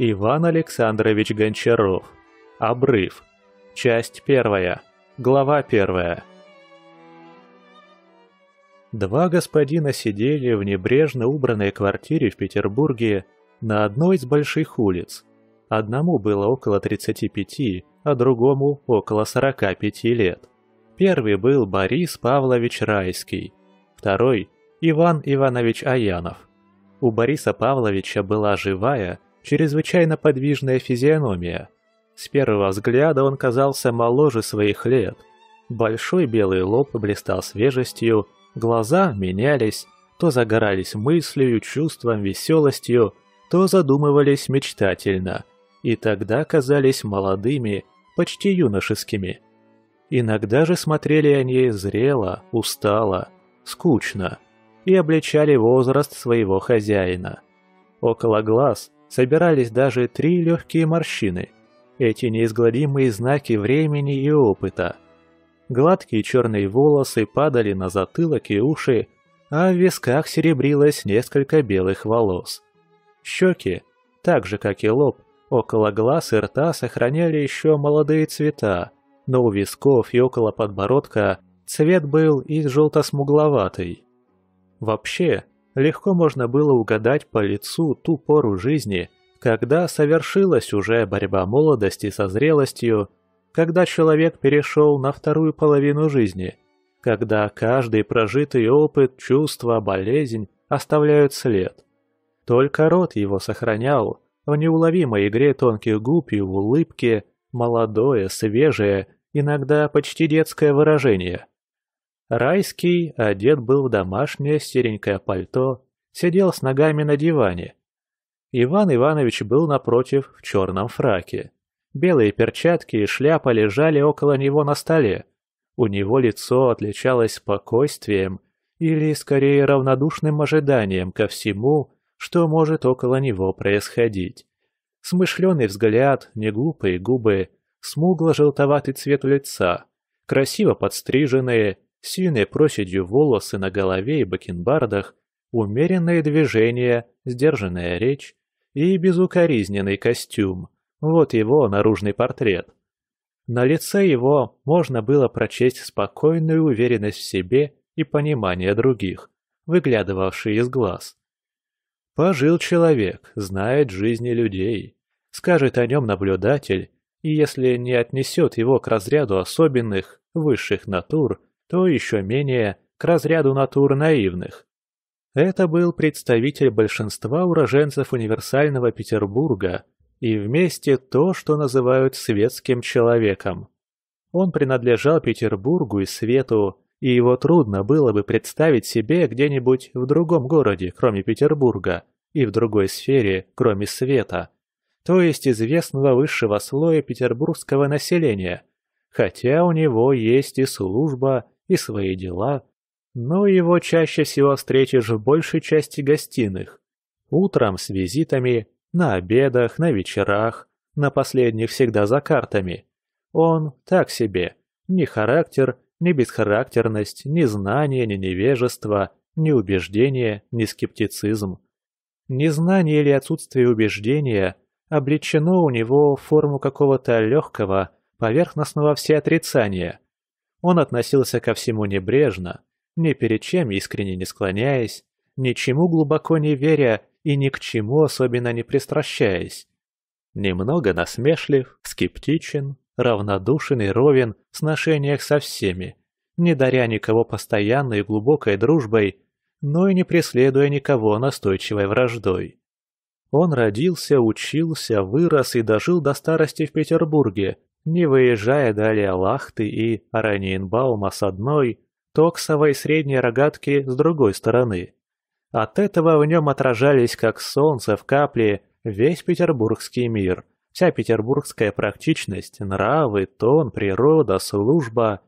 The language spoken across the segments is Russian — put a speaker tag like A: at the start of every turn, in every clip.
A: Иван Александрович Гончаров. Обрыв. Часть первая. Глава первая. Два господина сидели в небрежно убранной квартире в Петербурге на одной из больших улиц. Одному было около 35, а другому около 45 лет. Первый был Борис Павлович Райский, второй – Иван Иванович Аянов. У Бориса Павловича была живая – чрезвычайно подвижная физиономия. С первого взгляда он казался моложе своих лет. Большой белый лоб блистал свежестью, глаза менялись, то загорались мыслью, чувством, веселостью, то задумывались мечтательно, и тогда казались молодыми, почти юношескими. Иногда же смотрели они зрело, устало, скучно и обличали возраст своего хозяина. Около глаз собирались даже три легкие морщины, эти неизгладимые знаки времени и опыта. Гладкие черные волосы падали на затылок и уши, а в висках серебрилось несколько белых волос. Щеки, так же как и лоб, около глаз и рта сохраняли еще молодые цвета, но у висков и около подбородка цвет был и желто-смугловатый. Вообще, легко можно было угадать по лицу ту пору жизни, когда совершилась уже борьба молодости со зрелостью, когда человек перешел на вторую половину жизни, когда каждый прожитый опыт, чувство, болезнь оставляют след. Только рот его сохранял в неуловимой игре тонких губ и в улыбке молодое, свежее, иногда почти детское выражение – Райский одет был в домашнее серенькое пальто, сидел с ногами на диване. Иван Иванович был напротив в черном фраке. Белые перчатки и шляпа лежали около него на столе. У него лицо отличалось спокойствием или, скорее, равнодушным ожиданием ко всему, что может около него происходить. Смышленый взгляд, неглупые губы, смугло-желтоватый цвет лица, красиво подстриженные – с сильной проседью волосы на голове и бакенбардах, умеренные движения, сдержанная речь и безукоризненный костюм. Вот его наружный портрет. На лице его можно было прочесть спокойную уверенность в себе и понимание других, выглядывавшие из глаз. Пожил человек, знает жизни людей, скажет о нем наблюдатель, и если не отнесет его к разряду особенных, высших натур – то еще менее к разряду натур наивных. Это был представитель большинства уроженцев универсального Петербурга и вместе то, что называют светским человеком. Он принадлежал Петербургу и свету, и его трудно было бы представить себе где-нибудь в другом городе, кроме Петербурга, и в другой сфере, кроме света, то есть известного высшего слоя петербургского населения, хотя у него есть и служба, и свои дела, но его чаще всего встретишь в большей части гостиных. Утром с визитами, на обедах, на вечерах, на последних всегда за картами. Он так себе, ни характер, ни бесхарактерность, ни знание, ни невежество, ни убеждение, ни скептицизм. Незнание или отсутствие убеждения облечено у него в форму какого-то легкого, поверхностного всеотрицания, он относился ко всему небрежно, ни перед чем искренне не склоняясь, ничему глубоко не веря и ни к чему особенно не пристращаясь. Немного насмешлив, скептичен, равнодушен и ровен в сношениях со всеми, не даря никого постоянной и глубокой дружбой, но и не преследуя никого настойчивой враждой. Он родился, учился, вырос и дожил до старости в Петербурге, не выезжая далее Лахты и Араньенбаума с одной, Токсовой средней рогатки с другой стороны. От этого в нем отражались, как солнце в капле, весь петербургский мир, вся петербургская практичность, нравы, тон, природа, служба.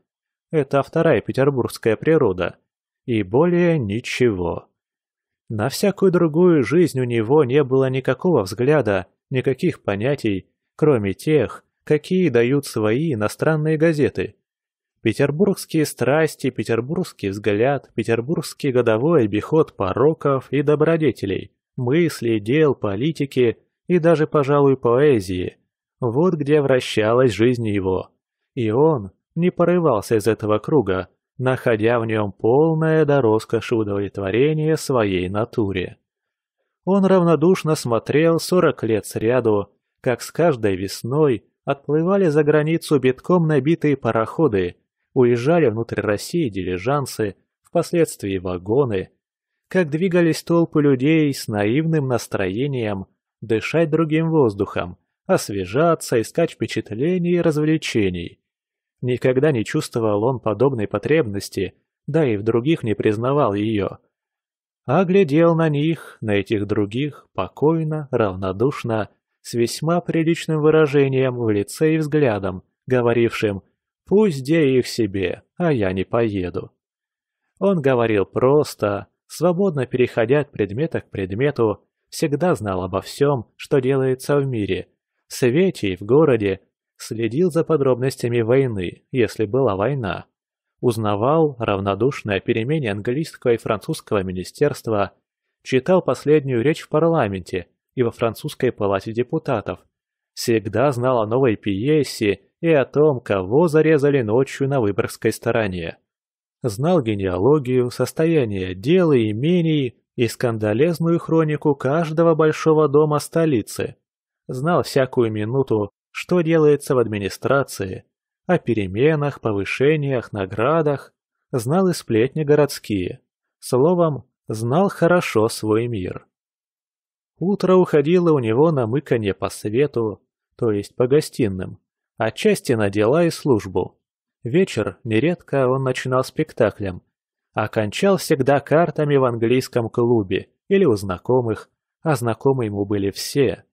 A: Это вторая петербургская природа. И более ничего. На всякую другую жизнь у него не было никакого взгляда, никаких понятий, кроме тех, какие дают свои иностранные газеты. Петербургские страсти, петербургский взгляд, петербургский годовой обиход пороков и добродетелей, мыслей, дел, политики и даже, пожалуй, поэзии. Вот где вращалась жизнь его. И он не порывался из этого круга, находя в нем полное до роскоши удовлетворение своей натуре. Он равнодушно смотрел сорок лет сряду, как с каждой весной Отплывали за границу битком набитые пароходы, уезжали внутрь России дилижансы, впоследствии вагоны. Как двигались толпы людей с наивным настроением дышать другим воздухом, освежаться, искать впечатлений и развлечений. Никогда не чувствовал он подобной потребности, да и в других не признавал ее. А глядел на них, на этих других, покойно, равнодушно, с весьма приличным выражением в лице и взглядом, говорившим «Пусть де их себе, а я не поеду». Он говорил просто, свободно переходя от предмета к предмету, всегда знал обо всем, что делается в мире, в свете и в городе, следил за подробностями войны, если была война, узнавал равнодушное перемене английского и французского министерства, читал последнюю речь в парламенте, и во французской палате депутатов. Всегда знал о новой пьесе и о том, кого зарезали ночью на выборгской стороне. Знал генеалогию, состояние дел и имений и скандалезную хронику каждого большого дома столицы. Знал всякую минуту, что делается в администрации, о переменах, повышениях, наградах. Знал и сплетни городские. Словом, знал хорошо свой мир. Утро уходило у него на мыканье по свету, то есть по гостиным, отчасти на дела и службу. Вечер нередко он начинал спектаклем, а всегда картами в английском клубе или у знакомых, а знакомы ему были все.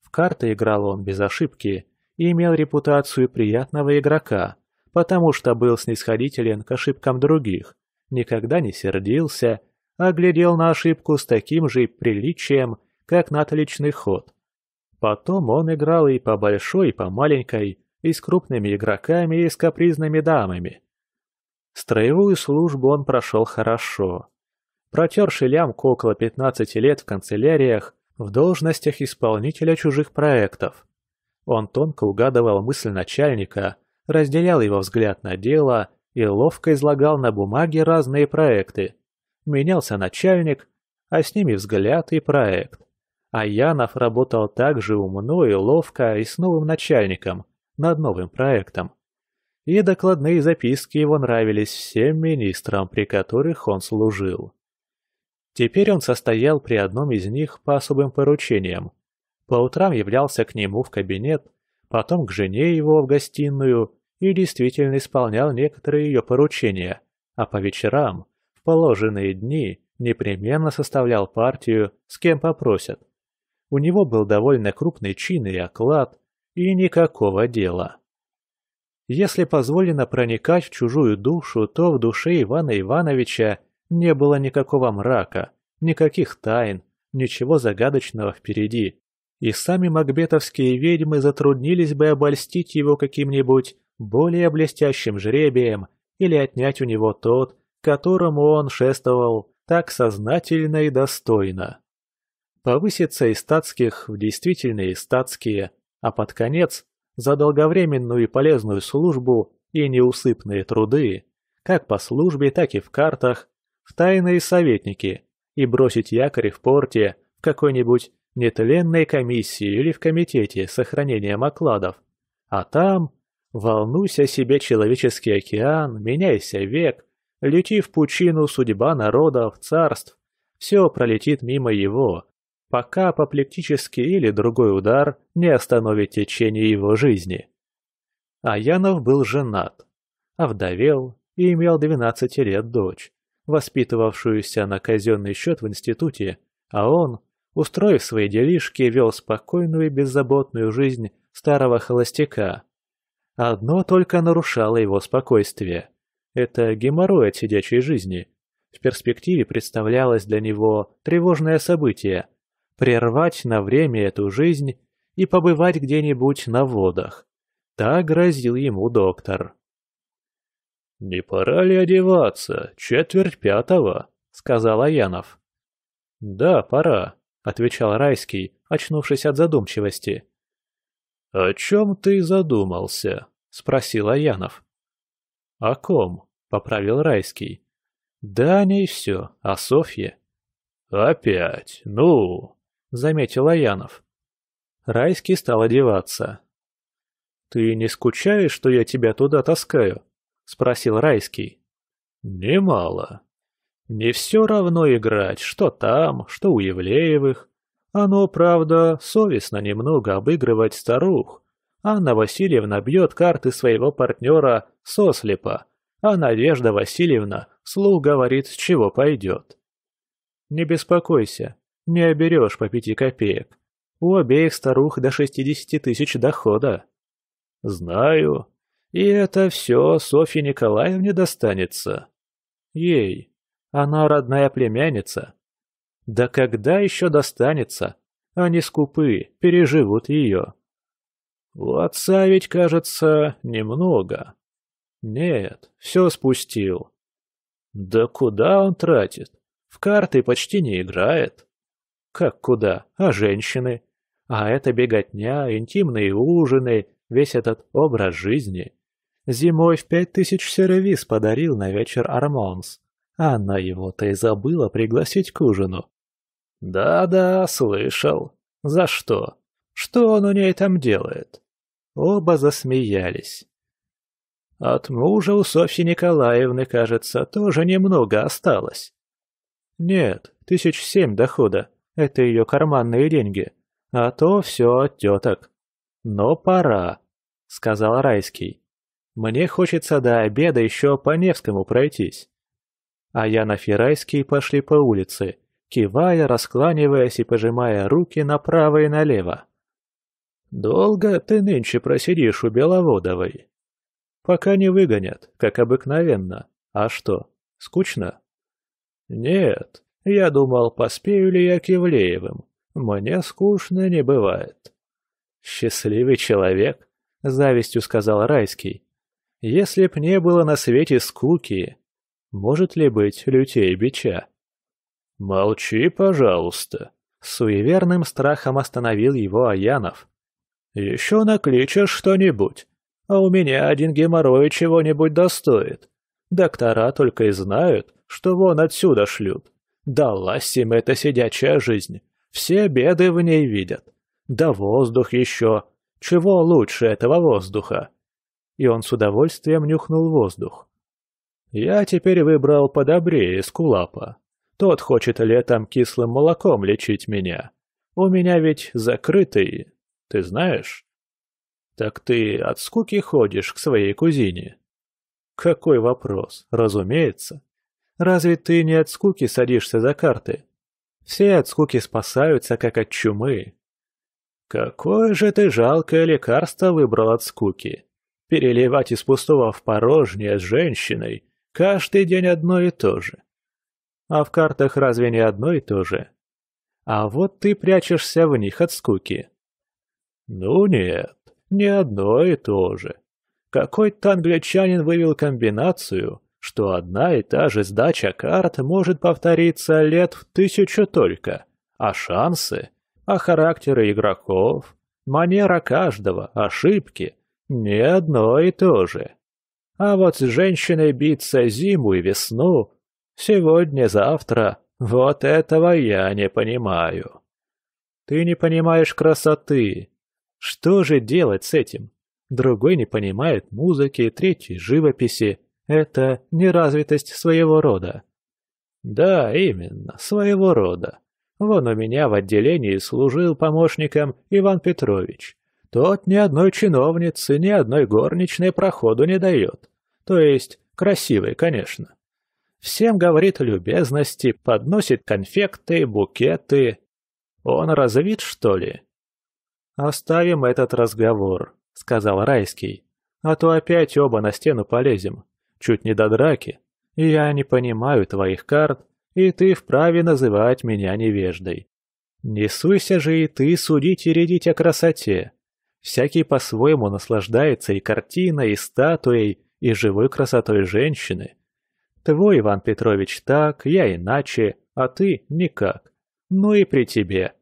A: В карты играл он без ошибки и имел репутацию приятного игрока, потому что был снисходителен к ошибкам других, никогда не сердился, а глядел на ошибку с таким же приличием как на отличный ход. Потом он играл и по большой, и по маленькой, и с крупными игроками, и с капризными дамами. Строевую службу он прошел хорошо. Протерший лямку около 15 лет в канцеляриях, в должностях исполнителя чужих проектов. Он тонко угадывал мысль начальника, разделял его взгляд на дело и ловко излагал на бумаге разные проекты. Менялся начальник, а с ними взгляд и проект. А Янов работал так же умно и ловко и с новым начальником, над новым проектом. И докладные записки его нравились всем министрам, при которых он служил. Теперь он состоял при одном из них по особым поручениям. По утрам являлся к нему в кабинет, потом к жене его в гостиную и действительно исполнял некоторые ее поручения, а по вечерам, в положенные дни, непременно составлял партию, с кем попросят. У него был довольно крупный чин и оклад, и никакого дела. Если позволено проникать в чужую душу, то в душе Ивана Ивановича не было никакого мрака, никаких тайн, ничего загадочного впереди. И сами макбетовские ведьмы затруднились бы обольстить его каким-нибудь более блестящим жребием или отнять у него тот, которому он шествовал так сознательно и достойно повысится из статских в действительные статские, а под конец за долговременную и полезную службу и неусыпные труды, как по службе, так и в картах, в тайные советники и бросить якорь в порте в какой-нибудь нетленной комиссии или в комитете сохранения окладов. А там волнуйся себе человеческий океан, меняйся век, лети в пучину судьба народов, царств, все пролетит мимо его, пока апоплектический или другой удар не остановит течение его жизни. Аянов был женат, овдовел и имел 12 лет дочь, воспитывавшуюся на казенный счет в институте, а он, устроив свои делишки, вел спокойную и беззаботную жизнь старого холостяка. Одно только нарушало его спокойствие. Это геморрой от сидячей жизни. В перспективе представлялось для него тревожное событие – прервать на время эту жизнь и побывать где-нибудь на водах. Так грозил ему доктор. «Не пора ли одеваться? Четверть пятого», — сказал Аянов. «Да, пора», — отвечал Райский, очнувшись от задумчивости. «О чем ты задумался?» — спросил Аянов. «О ком?» — поправил Райский. «Да о ней все, о Софье». «Опять? Ну?» — заметил Аянов. Райский стал одеваться. «Ты не скучаешь, что я тебя туда таскаю?» — спросил Райский. «Немало. Не все равно играть, что там, что у Евлеевых. Оно, правда, совестно немного обыгрывать старух. Анна Васильевна бьет карты своего партнера сослепа, а Надежда Васильевна слух говорит, с чего пойдет. «Не беспокойся, не оберешь по пяти копеек. У обеих старух до шестидесяти тысяч дохода. Знаю. И это все Софье Николаевне достанется. Ей. Она родная племянница. Да когда еще достанется? Они скупы, переживут ее. У отца ведь, кажется, немного. Нет, все спустил. Да куда он тратит? В карты почти не играет. Как куда? А женщины? А это беготня, интимные ужины, весь этот образ жизни. Зимой в пять тысяч сервиз подарил на вечер Армонс. Она его-то и забыла пригласить к ужину. «Да-да, слышал. За что? Что он у ней там делает?» Оба засмеялись. От мужа у Софьи Николаевны, кажется, тоже немного осталось. Нет, тысяч семь дохода. Это ее карманные деньги. А то все от теток. Но пора, сказал Райский. Мне хочется до обеда еще по Невскому пройтись. А Янов и Райский пошли по улице, кивая, раскланиваясь и пожимая руки направо и налево. «Долго ты нынче просидишь у Беловодовой?» «Пока не выгонят, как обыкновенно. А что, скучно?» «Нет, я думал, поспею ли я к Евлеевым. Мне скучно не бывает. «Счастливый человек», — завистью сказал Райский. «Если б не было на свете скуки, может ли быть лютей бича?» «Молчи, пожалуйста», — суеверным страхом остановил его Аянов. «Еще накличешь что-нибудь, а у меня один геморрой чего-нибудь достоит. Доктора только и знают, что вон отсюда шлют. Далась им эта сидячая жизнь. Все беды в ней видят. Да воздух еще. Чего лучше этого воздуха? И он с удовольствием нюхнул воздух. Я теперь выбрал подобрее скулапа. Тот хочет летом кислым молоком лечить меня. У меня ведь закрытый, ты знаешь? Так ты от скуки ходишь к своей кузине? Какой вопрос, разумеется. Разве ты не от скуки садишься за карты? Все от скуки спасаются, как от чумы. Какое же ты жалкое лекарство выбрал от скуки. Переливать из пустого в порожнее с женщиной каждый день одно и то же. А в картах разве не одно и то же? А вот ты прячешься в них от скуки. Ну нет, не одно и то же. Какой-то англичанин вывел комбинацию, что одна и та же сдача карт может повториться лет в тысячу только, а шансы, а характеры игроков, манера каждого, ошибки – не одно и то же. А вот с женщиной биться зиму и весну, сегодня-завтра, вот этого я не понимаю. Ты не понимаешь красоты. Что же делать с этим? Другой не понимает музыки, третий – живописи – это неразвитость своего рода. Да, именно, своего рода. Вон у меня в отделении служил помощником Иван Петрович. Тот ни одной чиновнице ни одной горничной проходу не дает. То есть, красивый, конечно. Всем говорит любезности, подносит конфекты, букеты. Он развит, что ли? «Оставим этот разговор», — сказал Райский. «А то опять оба на стену полезем чуть не до драки. Я не понимаю твоих карт, и ты вправе называть меня невеждой. Не суйся же и ты судить и рядить о красоте. Всякий по-своему наслаждается и картиной, и статуей, и живой красотой женщины. Твой, Иван Петрович, так, я иначе, а ты никак. Ну и при тебе.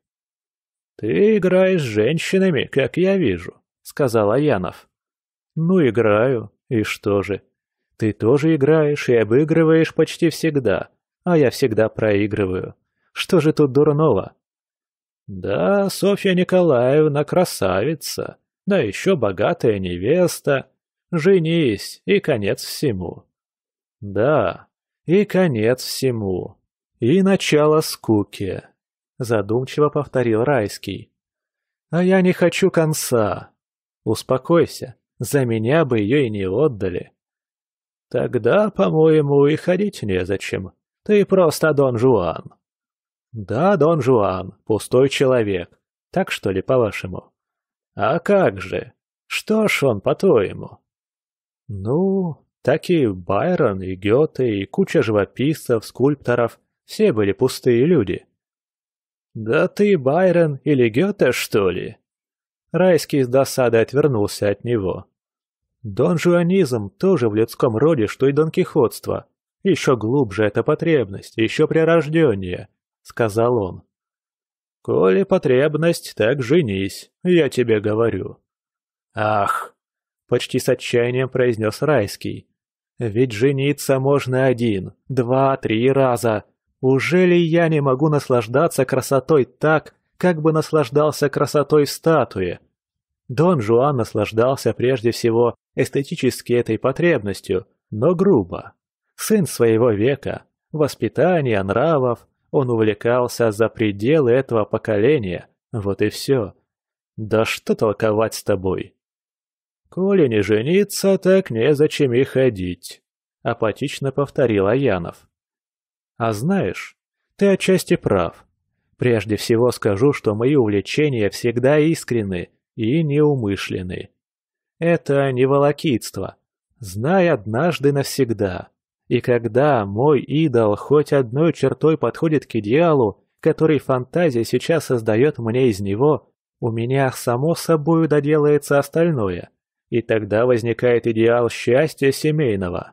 A: Ты играешь с женщинами, как я вижу, сказал Янов. Ну, играю, и что же? Ты тоже играешь и обыгрываешь почти всегда, а я всегда проигрываю. Что же тут дурного? Да, Софья Николаевна красавица, да еще богатая невеста. Женись, и конец всему. Да, и конец всему. И начало скуки, задумчиво повторил Райский. А я не хочу конца. Успокойся, за меня бы ее и не отдали. «Тогда, по-моему, и ходить незачем. Ты просто Дон Жуан». «Да, Дон Жуан, пустой человек. Так что ли, по-вашему?» «А как же? Что ж он, по-твоему?» «Ну, такие Байрон и Гёте, и куча живописцев, скульпторов — все были пустые люди». «Да ты Байрон или Гёте, что ли?» Райский с досадой отвернулся от него. Донжуанизм тоже в людском роде, что и донкихотство. Еще глубже эта потребность, еще прирождение, — сказал он. «Коли потребность, так женись, я тебе говорю». «Ах!» — почти с отчаянием произнес Райский. «Ведь жениться можно один, два, три раза. Уже ли я не могу наслаждаться красотой так, как бы наслаждался красотой статуи? статуе? Дон Жуан наслаждался прежде всего эстетически этой потребностью, но грубо. Сын своего века, воспитания, нравов, он увлекался за пределы этого поколения, вот и все. Да что толковать с тобой? «Коли не жениться, так незачем и ходить», — апатично повторил Аянов. «А знаешь, ты отчасти прав. Прежде всего скажу, что мои увлечения всегда искренны, и неумышлены. Это не волокитство. Знай однажды навсегда. И когда мой идол хоть одной чертой подходит к идеалу, который фантазия сейчас создает мне из него, у меня само собою доделается остальное. И тогда возникает идеал счастья семейного.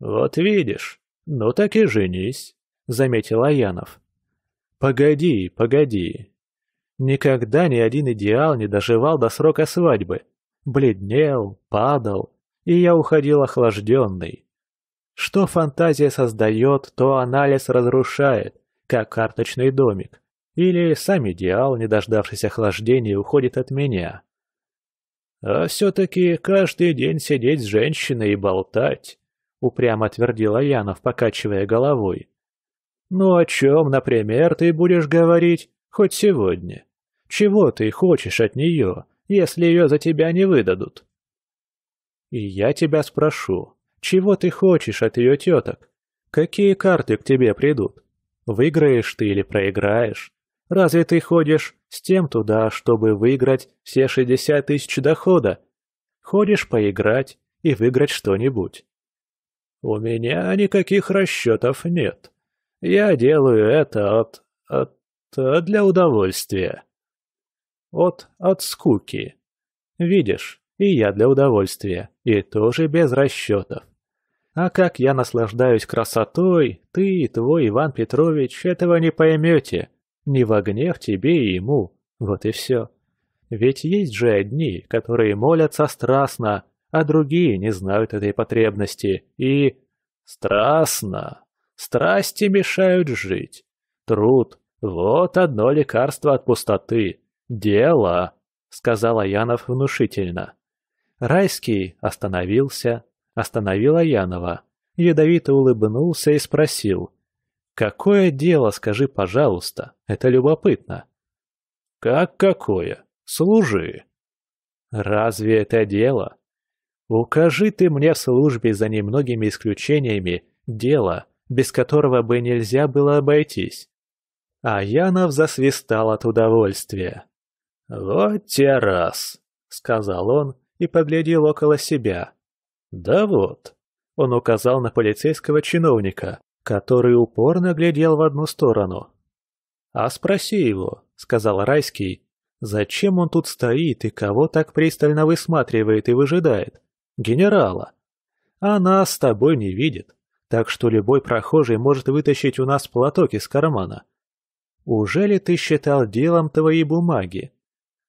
A: «Вот видишь, ну так и женись», — заметил Аянов. «Погоди, погоди, Никогда ни один идеал не доживал до срока свадьбы. Бледнел, падал, и я уходил охлажденный. Что фантазия создает, то анализ разрушает, как карточный домик. Или сам идеал, не дождавшись охлаждения, уходит от меня. «А все-таки каждый день сидеть с женщиной и болтать», — упрямо твердила Янов, покачивая головой. «Ну о чем, например, ты будешь говорить, Хоть сегодня. Чего ты хочешь от нее, если ее за тебя не выдадут? И я тебя спрошу, чего ты хочешь от ее теток? Какие карты к тебе придут? Выиграешь ты или проиграешь? Разве ты ходишь с тем туда, чтобы выиграть все 60 тысяч дохода? Ходишь поиграть и выиграть что-нибудь. «У меня никаких расчетов нет. Я делаю это от... от а для удовольствия. От от скуки. Видишь, и я для удовольствия, и тоже без расчетов. А как я наслаждаюсь красотой, ты и твой Иван Петрович этого не поймете. Не в огне в тебе и ему. Вот и все. Ведь есть же одни, которые молятся страстно, а другие не знают этой потребности. И... Страстно. Страсти мешают жить. Труд, «Вот одно лекарство от пустоты. Дело!» — сказал Аянов внушительно. Райский остановился, остановил Янова, ядовито улыбнулся и спросил. «Какое дело, скажи, пожалуйста, это любопытно». «Как какое? Служи». «Разве это дело?» «Укажи ты мне в службе за немногими исключениями дело, без которого бы нельзя было обойтись а Янов засвистал от удовольствия. «Вот те раз!» — сказал он и поглядел около себя. «Да вот!» — он указал на полицейского чиновника, который упорно глядел в одну сторону. «А спроси его», — сказал Райский, — «зачем он тут стоит и кого так пристально высматривает и выжидает? Генерала! А нас с тобой не видит, так что любой прохожий может вытащить у нас платок из кармана. Уже ли ты считал делом твои бумаги?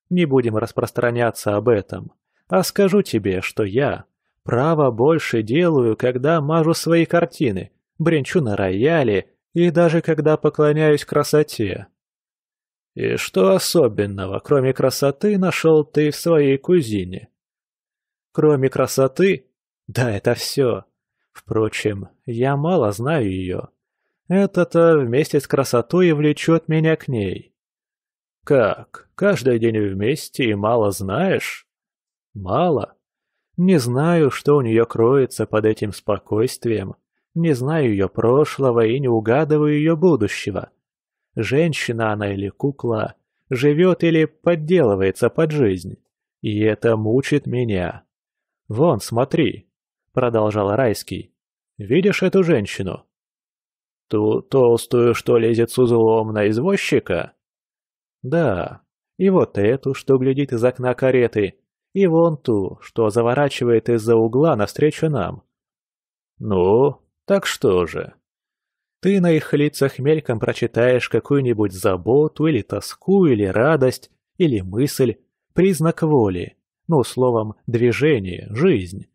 A: Не будем распространяться об этом, а скажу тебе, что я право больше делаю, когда мажу свои картины, бренчу на рояле и даже когда поклоняюсь красоте. И что особенного, кроме красоты, нашел ты в своей кузине? Кроме красоты? Да, это все. Впрочем, я мало знаю ее. Это-то э, вместе с красотой и влечет меня к ней. Как? Каждый день вместе и мало знаешь? Мало. Не знаю, что у нее кроется под этим спокойствием. Не знаю ее прошлого и не угадываю ее будущего. Женщина она или кукла, живет или подделывается под жизнь. И это мучит меня. «Вон, смотри», — продолжал Райский. «Видишь эту женщину? Ту толстую, что лезет с узлом на извозчика? Да, и вот эту, что глядит из окна кареты, и вон ту, что заворачивает из-за угла навстречу нам. Ну, так что же? Ты на их лицах мельком прочитаешь какую-нибудь заботу или тоску, или радость, или мысль, признак воли, ну, словом, движение, жизнь.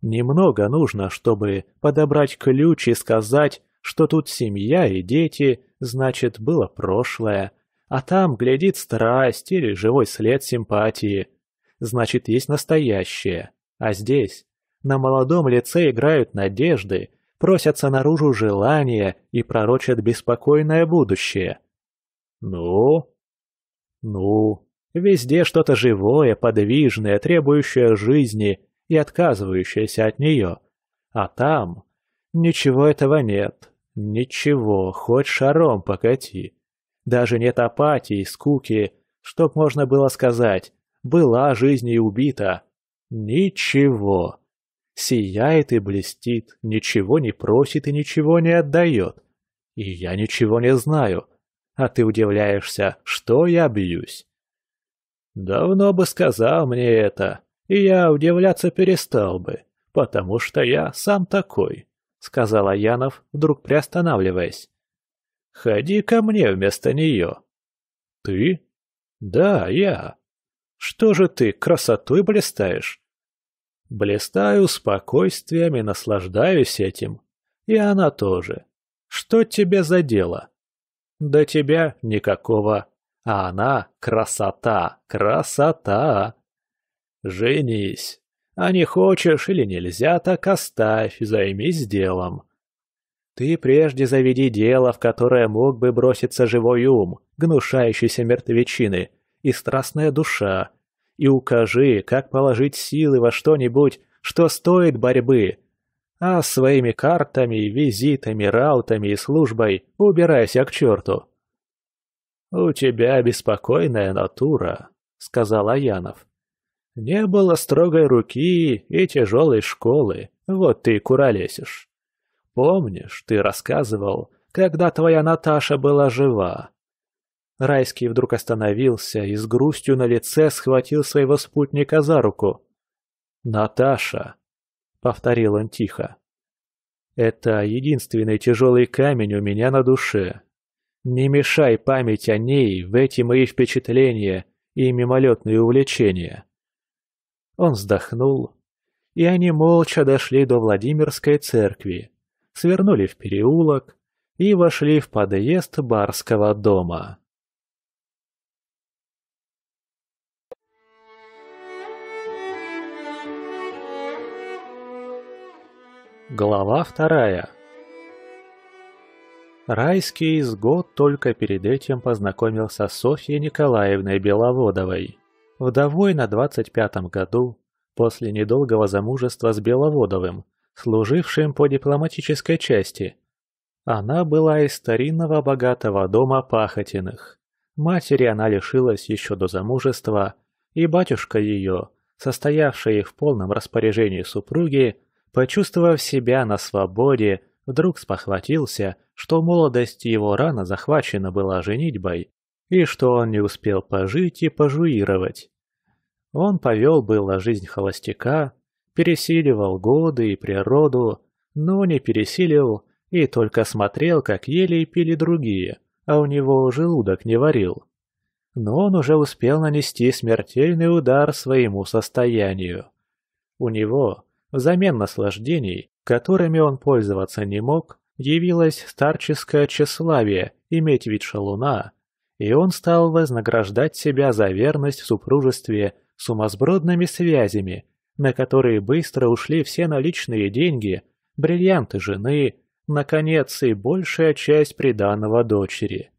A: Немного нужно, чтобы подобрать ключ и сказать что тут семья и дети, значит, было прошлое, а там глядит страсть или живой след симпатии. Значит, есть настоящее. А здесь на молодом лице играют надежды, просятся наружу желания и пророчат беспокойное будущее. Ну? Ну? Везде что-то живое, подвижное, требующее жизни и отказывающееся от нее. А там ничего этого нет. Ничего, хоть шаром покати. Даже нет апатии, скуки, чтоб можно было сказать, была жизнь и убита. Ничего. Сияет и блестит, ничего не просит и ничего не отдает. И я ничего не знаю, а ты удивляешься, что я бьюсь. Давно бы сказал мне это, и я удивляться перестал бы, потому что я сам такой. — сказал Аянов, вдруг приостанавливаясь. «Ходи ко мне вместо нее». «Ты?» «Да, я». «Что же ты красотой блистаешь?» «Блистаю спокойствием и наслаждаюсь этим. И она тоже. Что тебе за дело?» Да тебя никакого. А она красота, красота!» «Женись!» А не хочешь или нельзя, так оставь, займись делом. Ты прежде заведи дело, в которое мог бы броситься живой ум, гнушающийся мертвечины, и страстная душа, и укажи, как положить силы во что-нибудь, что стоит борьбы. А своими картами, визитами, раутами и службой убирайся к черту. «У тебя беспокойная натура», — сказал Аянов. Не было строгой руки и тяжелой школы, вот ты и куролесишь. Помнишь, ты рассказывал, когда твоя Наташа была жива?» Райский вдруг остановился и с грустью на лице схватил своего спутника за руку. «Наташа», — повторил он тихо, — «это единственный тяжелый камень у меня на душе. Не мешай память о ней в эти мои впечатления и мимолетные увлечения». Он вздохнул. И они молча дошли до Владимирской церкви, свернули в переулок и вошли в подъезд барского дома. Глава вторая. Райский с год только перед этим познакомился с Софьей Николаевной Беловодовой. Вдовой на 25-м году, после недолгого замужества с Беловодовым, служившим по дипломатической части. Она была из старинного богатого дома Пахотиных. Матери она лишилась еще до замужества, и батюшка ее, состоявший в полном распоряжении супруги, почувствовав себя на свободе, вдруг спохватился, что молодость его рано захвачена была женитьбой и что он не успел пожить и пожуировать. Он повел было жизнь холостяка, пересиливал годы и природу, но не пересилил и только смотрел, как ели и пили другие, а у него желудок не варил. Но он уже успел нанести смертельный удар своему состоянию. У него, взамен наслаждений, которыми он пользоваться не мог, явилось старческое тщеславие иметь вид шалуна и он стал вознаграждать себя за верность в супружестве сумасбродными связями, на которые быстро ушли все наличные деньги, бриллианты жены, наконец, и большая часть приданного дочери.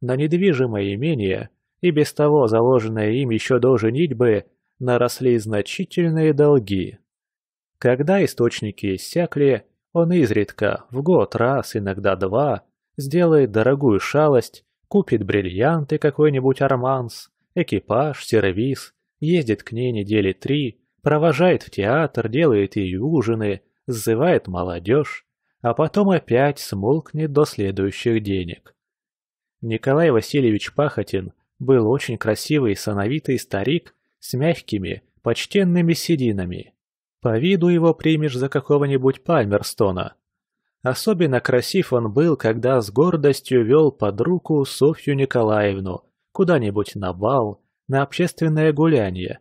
A: На недвижимое имение, и без того заложенное им еще до женитьбы, наросли значительные долги. Когда источники иссякли, он изредка, в год раз, иногда два, сделает дорогую шалость Купит бриллианты какой-нибудь Арманс, экипаж, сервис, ездит к ней недели три, провожает в театр, делает ей ужины, сзывает молодежь, а потом опять смолкнет до следующих денег. Николай Васильевич Пахотин был очень красивый и сановитый старик с мягкими, почтенными сединами. По виду его примешь за какого-нибудь Пальмерстона – Особенно красив он был, когда с гордостью вел под руку Софью Николаевну куда-нибудь на бал, на общественное гуляние.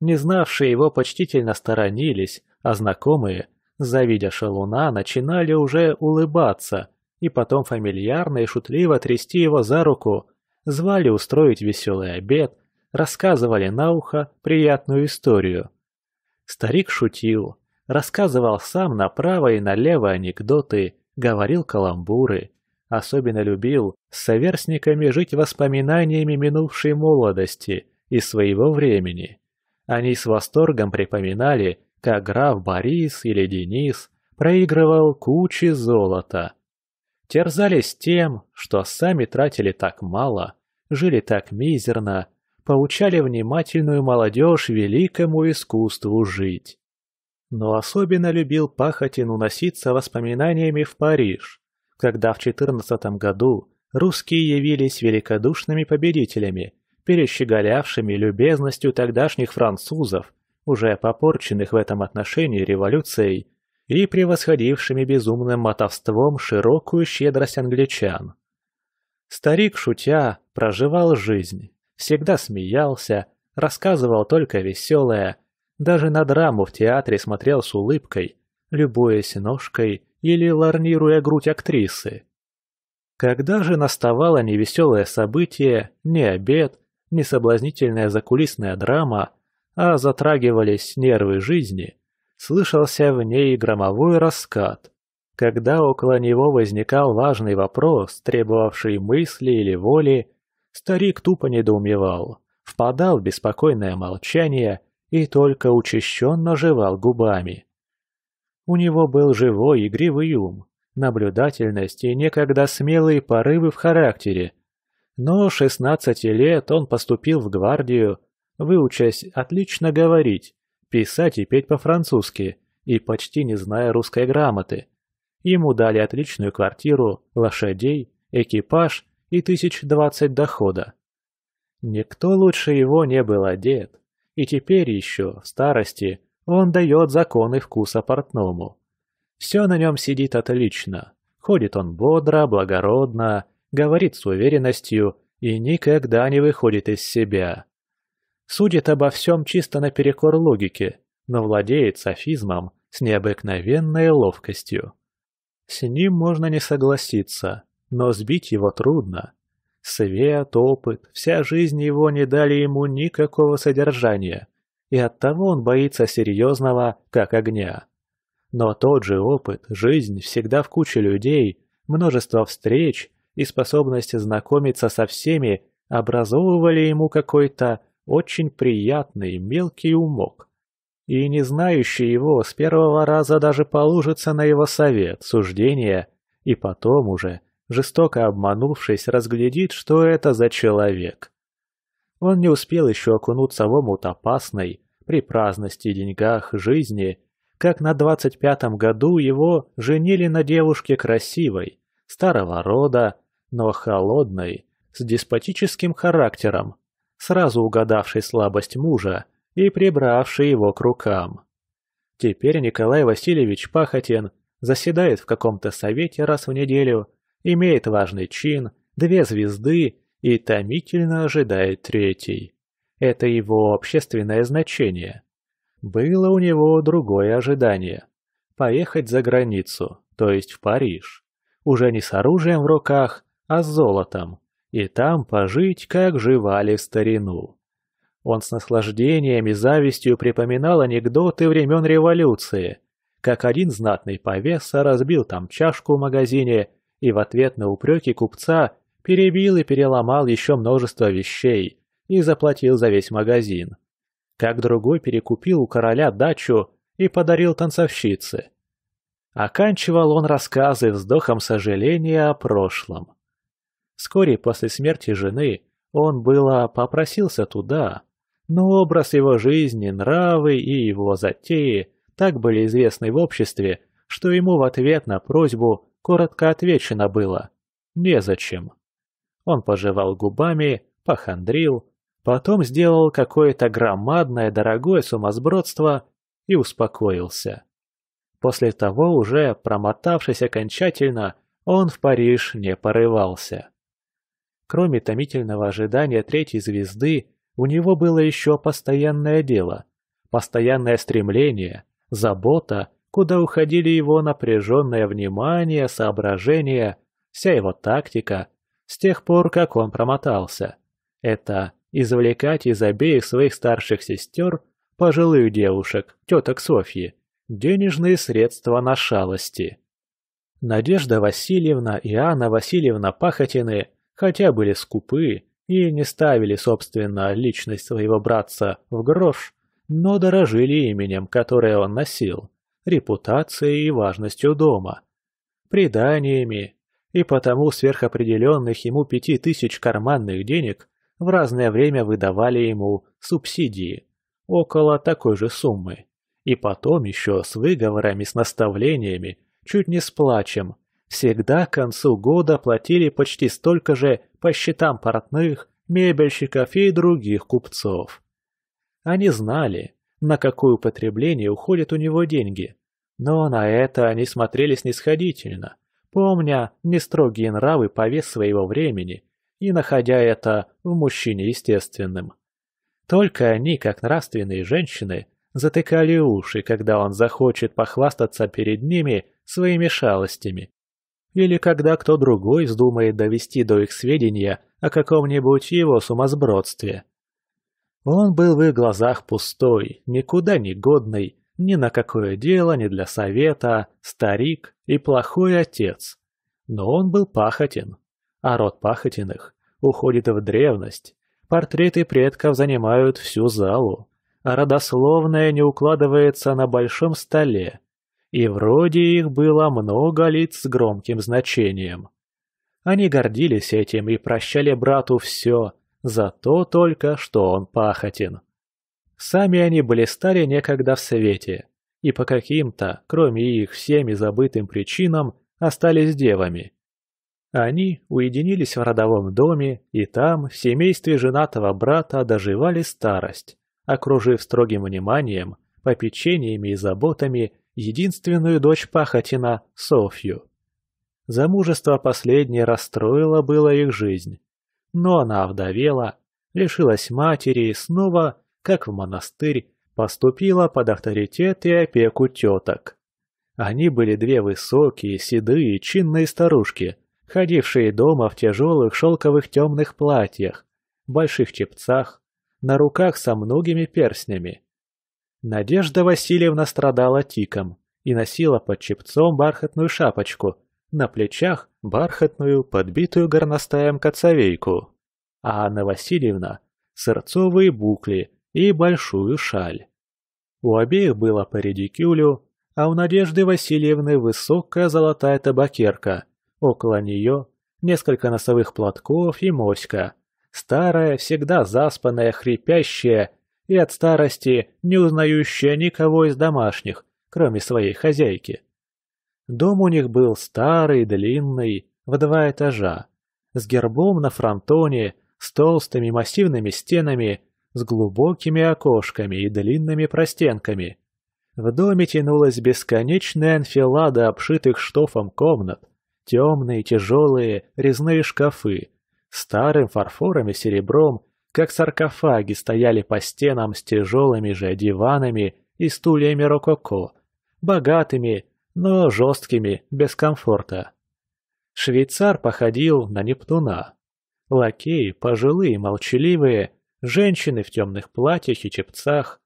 A: Не знавшие его почтительно сторонились, а знакомые, завидя шалуна, начинали уже улыбаться и потом фамильярно и шутливо трясти его за руку, звали устроить веселый обед, рассказывали на ухо приятную историю. Старик шутил, Рассказывал сам направо и налево анекдоты, говорил каламбуры. Особенно любил с соверстниками жить воспоминаниями минувшей молодости и своего времени. Они с восторгом припоминали, как граф Борис или Денис проигрывал кучи золота. Терзались тем, что сами тратили так мало, жили так мизерно, поучали внимательную молодежь великому искусству жить. Но особенно любил Пахотин уноситься воспоминаниями в Париж, когда в 14 году русские явились великодушными победителями, перещеголявшими любезностью тогдашних французов, уже попорченных в этом отношении революцией, и превосходившими безумным мотовством широкую щедрость англичан. Старик, шутя, проживал жизнь, всегда смеялся, рассказывал только веселое – даже на драму в театре смотрел с улыбкой, любуясь ножкой или ларнируя грудь актрисы. Когда же наставало невеселое событие, не обед, не соблазнительная закулисная драма, а затрагивались нервы жизни, слышался в ней громовой раскат, когда около него возникал важный вопрос, требовавший мысли или воли, старик тупо недоумевал, впадал в беспокойное молчание и только учащенно жевал губами. У него был живой игривый ум, наблюдательность и некогда смелые порывы в характере. Но 16 лет он поступил в гвардию, выучась отлично говорить, писать и петь по-французски, и почти не зная русской грамоты. Ему дали отличную квартиру, лошадей, экипаж и тысяч двадцать дохода. Никто лучше его не был одет, и теперь еще, в старости, он дает законы вкуса портному. Все на нем сидит отлично. Ходит он бодро, благородно, говорит с уверенностью и никогда не выходит из себя. Судит обо всем чисто наперекор логике, но владеет софизмом с необыкновенной ловкостью. С ним можно не согласиться, но сбить его трудно. Свет, опыт, вся жизнь его не дали ему никакого содержания, и оттого он боится серьезного, как огня. Но тот же опыт, жизнь всегда в куче людей, множество встреч и способность знакомиться со всеми образовывали ему какой-то очень приятный мелкий умок. И не знающий его с первого раза даже положится на его совет, суждение, и потом уже – жестоко обманувшись, разглядит, что это за человек. Он не успел еще окунуться в омут опасной, при праздности, деньгах, жизни, как на двадцать пятом году его женили на девушке красивой, старого рода, но холодной, с деспотическим характером, сразу угадавшей слабость мужа и прибравшей его к рукам. Теперь Николай Васильевич Пахотин заседает в каком-то совете раз в неделю – имеет важный чин, две звезды и томительно ожидает третий. Это его общественное значение. Было у него другое ожидание – поехать за границу, то есть в Париж. Уже не с оружием в руках, а с золотом, и там пожить, как живали в старину. Он с наслаждением и завистью припоминал анекдоты времен революции, как один знатный повеса разбил там чашку в магазине – и в ответ на упреки купца перебил и переломал еще множество вещей и заплатил за весь магазин. Как другой перекупил у короля дачу и подарил танцовщице. Оканчивал он рассказы вздохом сожаления о прошлом. Вскоре после смерти жены он было попросился туда, но образ его жизни, нравы и его затеи так были известны в обществе, что ему в ответ на просьбу коротко отвечено было «незачем». Он пожевал губами, похандрил, потом сделал какое-то громадное дорогое сумасбродство и успокоился. После того, уже промотавшись окончательно, он в Париж не порывался. Кроме томительного ожидания третьей звезды, у него было еще постоянное дело, постоянное стремление, забота куда уходили его напряженное внимание, соображения, вся его тактика с тех пор, как он промотался. Это извлекать из обеих своих старших сестер, пожилых девушек, теток Софьи, денежные средства на шалости. Надежда Васильевна и Анна Васильевна Пахотины, хотя были скупы и не ставили, собственно, личность своего братца в грош, но дорожили именем, которое он носил репутацией и важностью дома, преданиями, и потому сверхопределенных ему пяти тысяч карманных денег в разное время выдавали ему субсидии, около такой же суммы, и потом еще с выговорами, с наставлениями, чуть не с плачем, всегда к концу года платили почти столько же по счетам портных, мебельщиков и других купцов. Они знали, на какое употребление уходят у него деньги. Но на это они смотрели снисходительно, помня нестрогие нравы повес своего времени и находя это в мужчине естественным. Только они, как нравственные женщины, затыкали уши, когда он захочет похвастаться перед ними своими шалостями. Или когда кто другой вздумает довести до их сведения о каком-нибудь его сумасбродстве. Он был в их глазах пустой, никуда не годный, ни на какое дело, ни для совета, старик и плохой отец. Но он был Пахотин, а род пахотиных уходит в древность. Портреты предков занимают всю залу, а родословная не укладывается на большом столе. И вроде их было много лиц с громким значением. Они гордились этим и прощали брату все, Зато только, что он пахотен. Сами они блистали некогда в свете, и по каким-то, кроме их всеми забытым причинам, остались девами. Они уединились в родовом доме, и там, в семействе женатого брата, доживали старость, окружив строгим вниманием, попечениями и заботами единственную дочь Пахотина, Софью. Замужество последнее расстроило было их жизнь, но она овдовела, лишилась матери и снова, как в монастырь, поступила под авторитет и опеку теток. Они были две высокие, седые, чинные старушки, ходившие дома в тяжелых шелковых темных платьях, больших чепцах, на руках со многими перстнями. Надежда Васильевна страдала тиком и носила под чепцом бархатную шапочку, на плечах бархатную, подбитую горностаем коцовейку, а Анна Васильевна – сырцовые букли и большую шаль. У обеих было по редикюлю, а у Надежды Васильевны высокая золотая табакерка, около нее несколько носовых платков и моська, старая, всегда заспанная, хрипящая и от старости не узнающая никого из домашних, кроме своей хозяйки. Дом у них был старый, длинный, в два этажа, с гербом на фронтоне с толстыми массивными стенами, с глубокими окошками и длинными простенками. В доме тянулась бесконечная анфилада обшитых штофом комнат, темные, тяжелые, резные шкафы, старым фарфором и серебром, как саркофаги стояли по стенам с тяжелыми же диванами и стульями рококо, богатыми, но жесткими, без комфорта. Швейцар походил на Нептуна. Лакеи, пожилые, молчаливые, женщины в темных платьях и чепцах.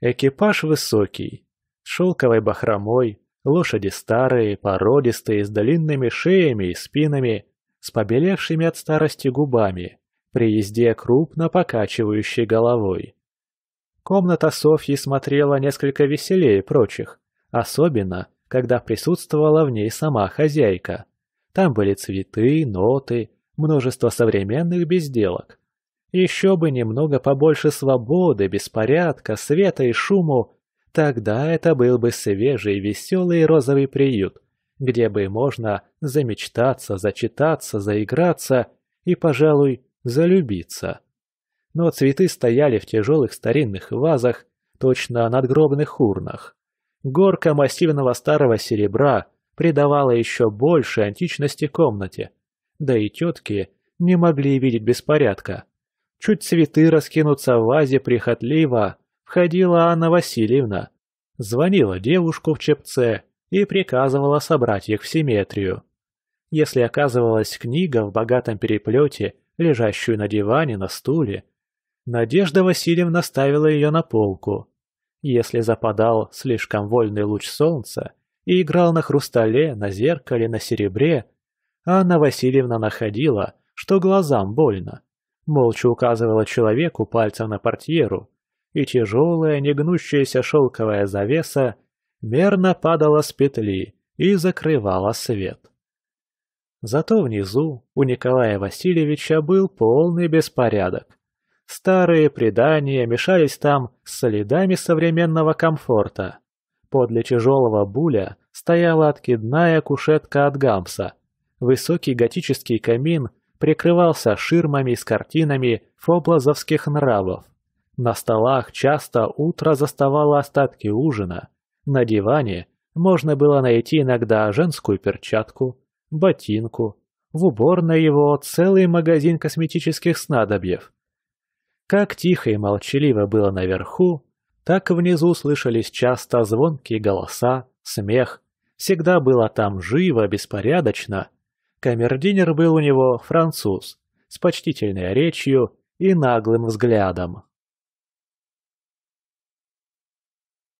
A: Экипаж высокий, шелковой бахромой, лошади старые, породистые, с длинными шеями и спинами, с побелевшими от старости губами, при езде крупно покачивающей головой. Комната Софьи смотрела несколько веселее прочих, особенно, когда присутствовала в ней сама хозяйка. Там были цветы, ноты, множество современных безделок. Еще бы немного побольше свободы, беспорядка, света и шуму, тогда это был бы свежий, веселый розовый приют, где бы можно замечтаться, зачитаться, заиграться и, пожалуй, залюбиться. Но цветы стояли в тяжелых старинных вазах, точно надгробных урнах. Горка массивного старого серебра придавала еще больше античности комнате – да и тетки, не могли видеть беспорядка. Чуть цветы раскинутся в вазе прихотливо, входила Анна Васильевна. Звонила девушку в чепце и приказывала собрать их в симметрию. Если оказывалась книга в богатом переплете, лежащую на диване, на стуле, Надежда Васильевна ставила ее на полку. Если западал слишком вольный луч солнца и играл на хрустале, на зеркале, на серебре, а Анна Васильевна находила, что глазам больно. Молча указывала человеку пальцем на портьеру, и тяжелая негнущаяся шелковая завеса мерно падала с петли и закрывала свет. Зато внизу у Николая Васильевича был полный беспорядок. Старые предания мешались там с следами современного комфорта. Подле тяжелого буля стояла откидная кушетка от гамса – высокий готический камин прикрывался ширмами с картинами фоблазовских нравов. На столах часто утро заставало остатки ужина. На диване можно было найти иногда женскую перчатку, ботинку. В уборной его целый магазин косметических снадобьев. Как тихо и молчаливо было наверху, так внизу слышались часто звонкие голоса, смех. Всегда было там живо, беспорядочно – Камердинер был у него француз, с почтительной речью и наглым взглядом.